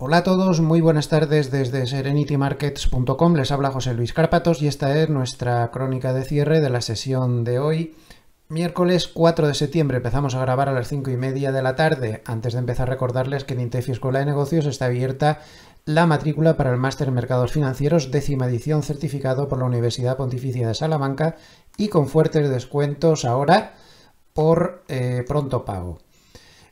Hola a todos, muy buenas tardes desde serenitymarkets.com. Les habla José Luis Carpatos y esta es nuestra crónica de cierre de la sesión de hoy. Miércoles 4 de septiembre empezamos a grabar a las 5 y media de la tarde. Antes de empezar, recordarles que en Intefi Escuela de Negocios está abierta la matrícula para el Máster en Mercados Financieros, décima edición, certificado por la Universidad Pontificia de Salamanca y con fuertes descuentos ahora por eh, pronto pago.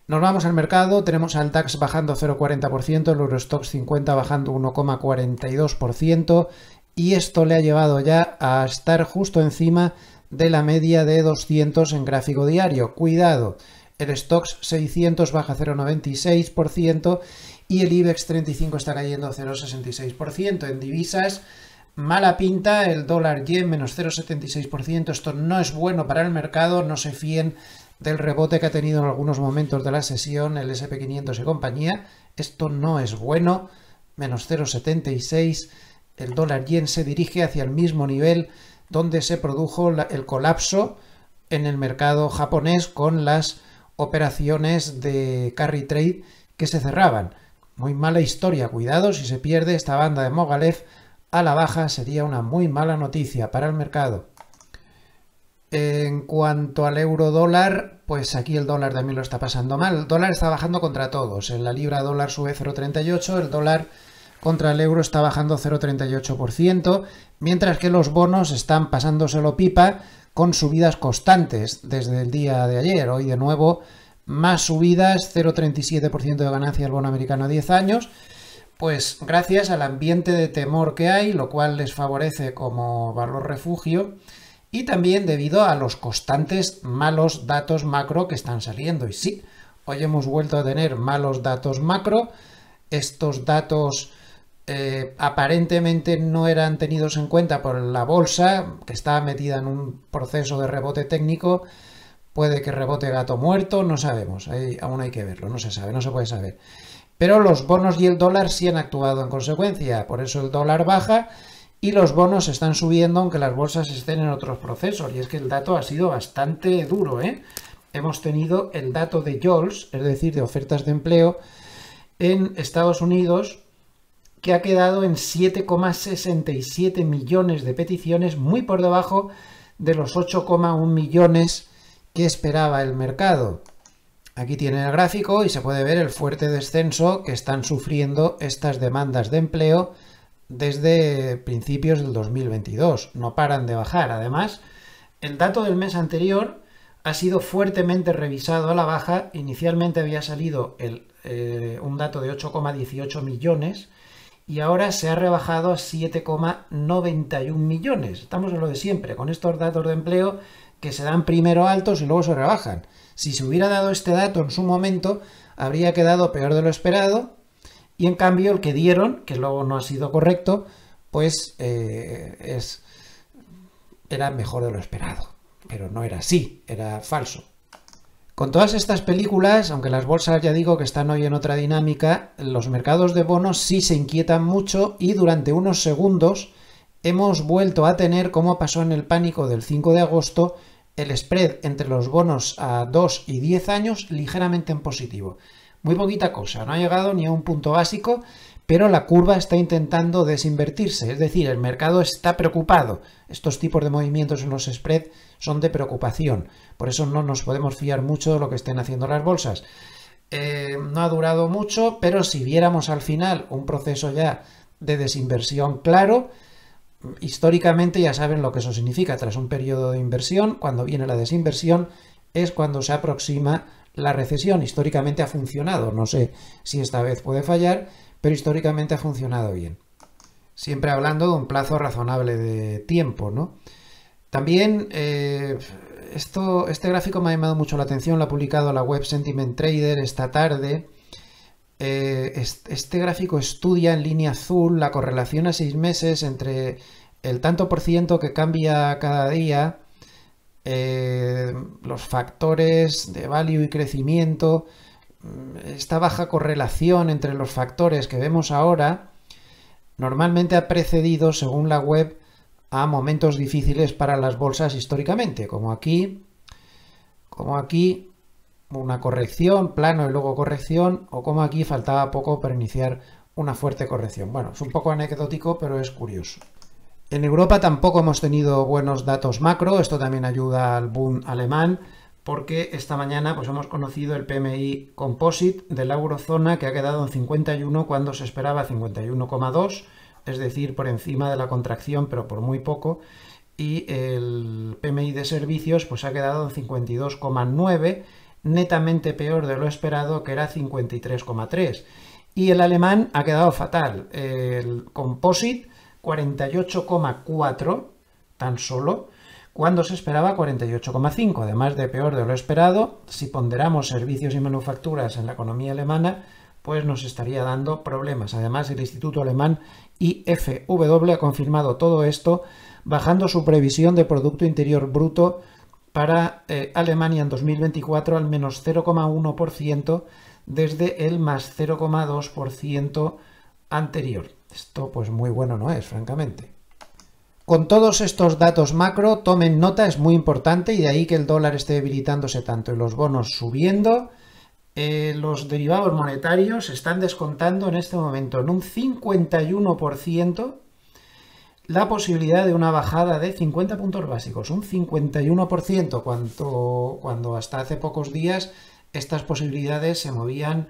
Nos vamos al mercado, tenemos al tax bajando 0,40%, el Eurostox 50 bajando 1,42% y esto le ha llevado ya a estar justo encima de la media de 200 en gráfico diario. Cuidado, el stocks 600 baja 0,96% y el IBEX 35 está cayendo 0,66%. En divisas, mala pinta, el dólar yen menos 0,76%. Esto no es bueno para el mercado, no se fíen del rebote que ha tenido en algunos momentos de la sesión el SP500 y compañía. Esto no es bueno, menos 0,76. El dólar yen se dirige hacia el mismo nivel donde se produjo el colapso en el mercado japonés con las operaciones de carry trade que se cerraban. Muy mala historia, cuidado, si se pierde esta banda de Mogalev a la baja sería una muy mala noticia para el mercado. En cuanto al euro dólar, pues aquí el dólar también lo está pasando mal. El dólar está bajando contra todos. En la libra dólar sube 0,38, el dólar contra el euro está bajando 0,38%, mientras que los bonos están pasándoselo pipa con subidas constantes desde el día de ayer. Hoy de nuevo más subidas, 0,37% de ganancia el bono americano a 10 años. Pues gracias al ambiente de temor que hay, lo cual les favorece como valor refugio y también debido a los constantes malos datos macro que están saliendo. Y sí, hoy hemos vuelto a tener malos datos macro. Estos datos eh, aparentemente no eran tenidos en cuenta por la bolsa, que estaba metida en un proceso de rebote técnico. Puede que rebote gato muerto, no sabemos. aún hay que verlo, no se sabe, no se puede saber. Pero los bonos y el dólar sí han actuado en consecuencia, por eso el dólar baja y los bonos están subiendo aunque las bolsas estén en otros procesos. Y es que el dato ha sido bastante duro. ¿eh? Hemos tenido el dato de JOLS, es decir, de ofertas de empleo, en Estados Unidos, que ha quedado en 7,67 millones de peticiones, muy por debajo de los 8,1 millones que esperaba el mercado. Aquí tiene el gráfico y se puede ver el fuerte descenso que están sufriendo estas demandas de empleo desde principios del 2022. No paran de bajar. Además, el dato del mes anterior ha sido fuertemente revisado a la baja. Inicialmente había salido eh, un dato de 8,18 millones y ahora se ha rebajado a 7,91 millones. Estamos en lo de siempre, con estos datos de empleo que se dan primero altos y luego se rebajan. Si se hubiera dado este dato en su momento, habría quedado peor de lo esperado y en cambio el que dieron, que luego no ha sido correcto, pues eh, era mejor de lo esperado. Pero no era así, era falso. Con todas estas películas, aunque las bolsas ya digo que están hoy en otra dinámica, los mercados de bonos sí se inquietan mucho y durante unos segundos hemos vuelto a tener, como pasó en el pánico del 5 de agosto, el spread entre los bonos a 2 y 10 años ligeramente en positivo muy poquita cosa, no ha llegado ni a un punto básico, pero la curva está intentando desinvertirse, es decir, el mercado está preocupado. Estos tipos de movimientos en los spreads son de preocupación, por eso no nos podemos fiar mucho de lo que estén haciendo las bolsas. Eh, no ha durado mucho, pero si viéramos al final un proceso ya de desinversión claro, históricamente ya saben lo que eso significa. Tras un periodo de inversión, cuando viene la desinversión, es cuando se aproxima la recesión. Históricamente ha funcionado, no sé si esta vez puede fallar, pero históricamente ha funcionado bien. Siempre hablando de un plazo razonable de tiempo, ¿no? También eh, esto, este gráfico me ha llamado mucho la atención, lo ha publicado la web Sentiment Trader esta tarde. Eh, este gráfico estudia en línea azul la correlación a seis meses entre el tanto por ciento que cambia cada día eh, los factores de value y crecimiento, mm, esta baja correlación entre los factores que vemos ahora, normalmente ha precedido, según la web, a momentos difíciles para las bolsas históricamente, como aquí, como aquí una corrección, plano y luego corrección, o como aquí faltaba poco para iniciar una fuerte corrección. Bueno, es un poco anecdótico, pero es curioso. En Europa tampoco hemos tenido buenos datos macro, esto también ayuda al boom alemán, porque esta mañana pues, hemos conocido el PMI Composite de la eurozona que ha quedado en 51 cuando se esperaba 51,2, es decir, por encima de la contracción, pero por muy poco, y el PMI de servicios pues, ha quedado en 52,9, netamente peor de lo esperado que era 53,3. Y el alemán ha quedado fatal. El composite 48,4 tan solo, cuando se esperaba 48,5, además de peor de lo esperado, si ponderamos servicios y manufacturas en la economía alemana, pues nos estaría dando problemas. Además, el Instituto Alemán IFW ha confirmado todo esto, bajando su previsión de Producto Interior Bruto para eh, Alemania en 2024 al menos 0,1% desde el más 0,2% anterior. Esto pues muy bueno no es, francamente. Con todos estos datos macro, tomen nota, es muy importante y de ahí que el dólar esté debilitándose tanto y los bonos subiendo. Eh, los derivados monetarios están descontando en este momento en un 51% la posibilidad de una bajada de 50 puntos básicos, un 51%, cuando hasta hace pocos días estas posibilidades se movían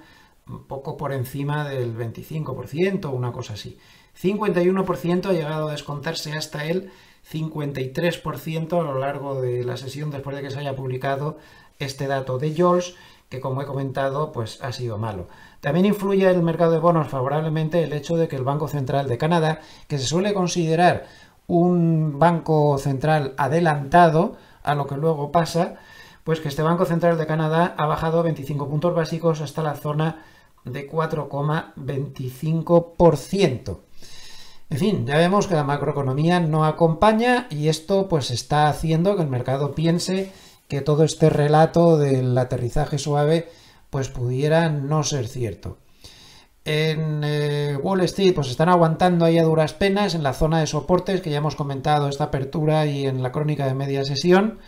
un poco por encima del 25%, una cosa así. 51% ha llegado a descontarse hasta el 53% a lo largo de la sesión después de que se haya publicado este dato de Joles, que como he comentado, pues ha sido malo. También influye el mercado de bonos favorablemente el hecho de que el Banco Central de Canadá, que se suele considerar un banco central adelantado a lo que luego pasa, pues que este Banco Central de Canadá ha bajado 25 puntos básicos hasta la zona de 4,25%. En fin, ya vemos que la macroeconomía no acompaña y esto pues está haciendo que el mercado piense que todo este relato del aterrizaje suave pues pudiera no ser cierto. En eh, Wall Street pues están aguantando ahí a duras penas en la zona de soportes que ya hemos comentado esta apertura y en la crónica de media sesión.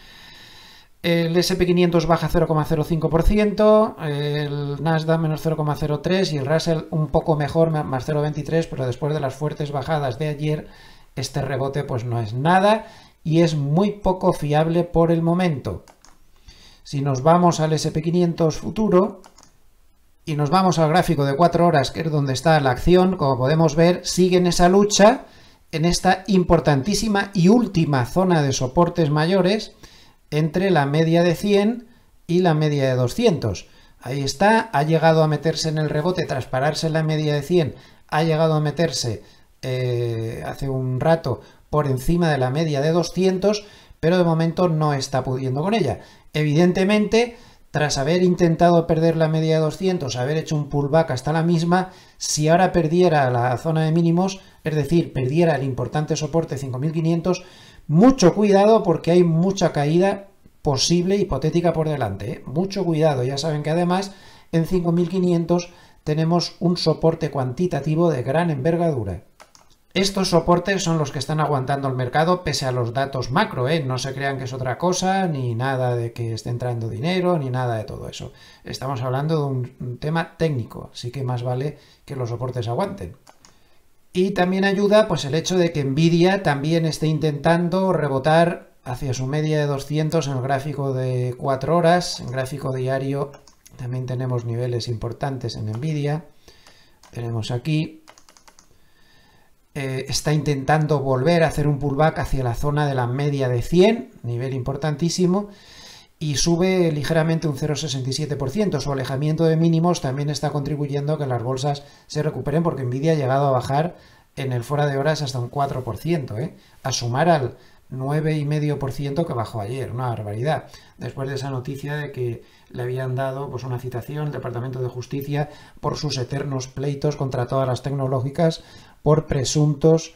El SP500 baja 0,05%, el Nasdaq menos 0,03% y el Russell un poco mejor, más 0,23%, pero después de las fuertes bajadas de ayer, este rebote pues no es nada y es muy poco fiable por el momento. Si nos vamos al SP500 futuro y nos vamos al gráfico de 4 horas, que es donde está la acción, como podemos ver, siguen esa lucha en esta importantísima y última zona de soportes mayores, entre la media de 100 y la media de 200. Ahí está, ha llegado a meterse en el rebote tras pararse la media de 100, ha llegado a meterse eh, hace un rato por encima de la media de 200, pero de momento no está pudiendo con ella. Evidentemente, tras haber intentado perder la media de 200, haber hecho un pullback hasta la misma, si ahora perdiera la zona de mínimos, es decir, perdiera el importante soporte 5500, mucho cuidado porque hay mucha caída posible, hipotética por delante. ¿eh? Mucho cuidado. Ya saben que además en 5500 tenemos un soporte cuantitativo de gran envergadura. Estos soportes son los que están aguantando el mercado pese a los datos macro, ¿eh? no se crean que es otra cosa, ni nada de que esté entrando dinero, ni nada de todo eso. Estamos hablando de un tema técnico, así que más vale que los soportes aguanten. Y también ayuda pues el hecho de que Nvidia también esté intentando rebotar hacia su media de 200 en el gráfico de 4 horas, en gráfico diario también tenemos niveles importantes en Nvidia. Tenemos aquí eh, está intentando volver a hacer un pullback hacia la zona de la media de 100, nivel importantísimo y sube ligeramente un 0,67%. Su alejamiento de mínimos también está contribuyendo a que las bolsas se recuperen porque Nvidia ha llegado a bajar en el fuera de horas hasta un 4%, ¿eh? a sumar al 9,5% que bajó ayer, una barbaridad. Después de esa noticia de que le habían dado pues, una citación al Departamento de Justicia por sus eternos pleitos contra todas las tecnológicas por presuntos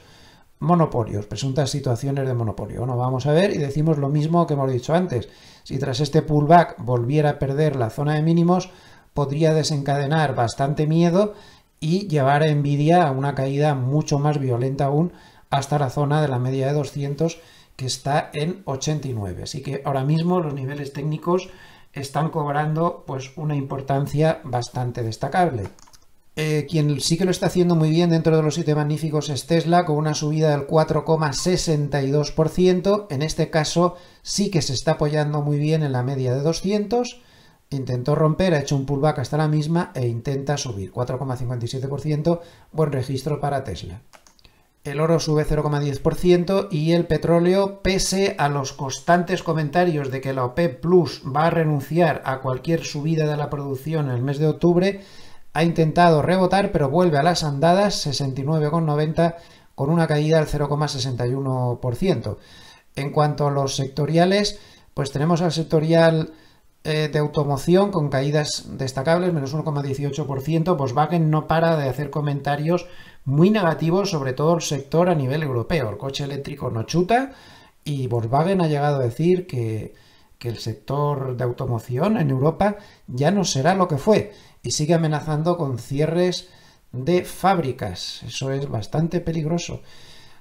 monopolios, presuntas situaciones de monopolio. Bueno, vamos a ver y decimos lo mismo que hemos dicho antes. Si tras este pullback volviera a perder la zona de mínimos, podría desencadenar bastante miedo y llevar a envidia a una caída mucho más violenta aún hasta la zona de la media de 200 que está en 89. Así que ahora mismo los niveles técnicos están cobrando pues una importancia bastante destacable. Eh, quien sí que lo está haciendo muy bien dentro de los siete magníficos es Tesla, con una subida del 4,62%. En este caso sí que se está apoyando muy bien en la media de 200. Intentó romper, ha hecho un pullback hasta la misma e intenta subir. 4,57%, buen registro para Tesla. El oro sube 0,10% y el petróleo, pese a los constantes comentarios de que la OPEP Plus va a renunciar a cualquier subida de la producción en el mes de octubre, ha intentado rebotar, pero vuelve a las andadas, 69,90 con una caída del 0,61%. En cuanto a los sectoriales, pues tenemos al sectorial eh, de automoción con caídas destacables, menos 1,18%. Volkswagen no para de hacer comentarios muy negativos sobre todo el sector a nivel europeo. El coche eléctrico no chuta y Volkswagen ha llegado a decir que el sector de automoción en Europa ya no será lo que fue y sigue amenazando con cierres de fábricas. Eso es bastante peligroso.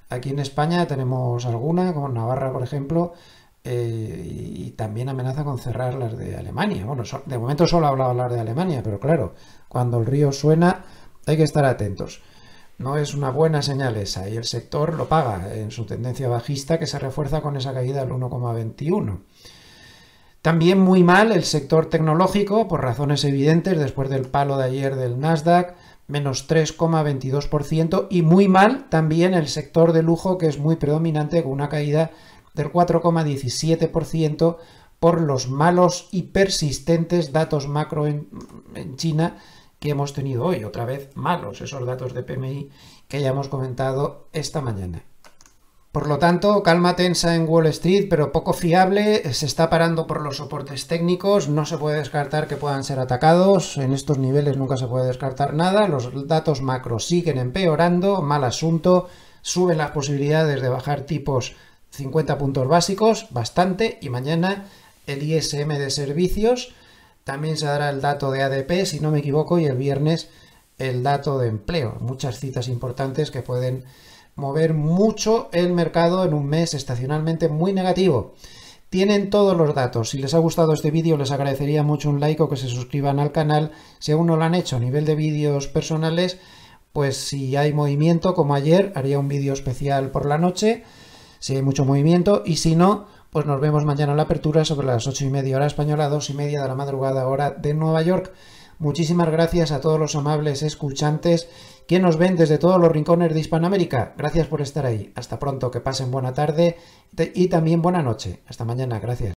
Aquí en España tenemos alguna, como Navarra, por ejemplo, eh, y también amenaza con cerrar las de Alemania. Bueno, de momento solo ha hablado hablar de Alemania, pero claro, cuando el río suena hay que estar atentos. No es una buena señal esa y el sector lo paga en su tendencia bajista que se refuerza con esa caída del 1,21. También muy mal el sector tecnológico, por razones evidentes, después del palo de ayer del Nasdaq, menos 3,22%, y muy mal también el sector de lujo, que es muy predominante, con una caída del 4,17% por los malos y persistentes datos macro en, China que hemos tenido hoy. Otra vez malos esos datos de PMI que ya hemos comentado esta mañana. Por lo tanto, calma tensa en Wall Street, pero poco fiable, se está parando por los soportes técnicos, no se puede descartar que puedan ser atacados, en estos niveles nunca se puede descartar nada, los datos macro siguen empeorando, mal asunto, suben las posibilidades de bajar tipos 50 puntos básicos, bastante, y mañana el ISM de servicios, también se dará el dato de ADP, si no me equivoco, y el viernes el dato de empleo, muchas citas importantes que pueden mover mucho el mercado en un mes estacionalmente muy negativo. Tienen todos los datos. Si les ha gustado este vídeo les agradecería mucho un like o que se suscriban al canal. Si aún no lo han hecho a nivel de vídeos personales, pues si hay movimiento como ayer, haría un vídeo especial por la noche, si hay mucho movimiento, y si no, pues nos vemos mañana en la apertura sobre las ocho y media hora española, dos y media de la madrugada hora de Nueva York. Muchísimas gracias a todos los amables escuchantes que nos ven desde todos los rincones de Hispanoamérica. Gracias por estar ahí. Hasta pronto, que pasen buena tarde y también buena noche. Hasta mañana, gracias.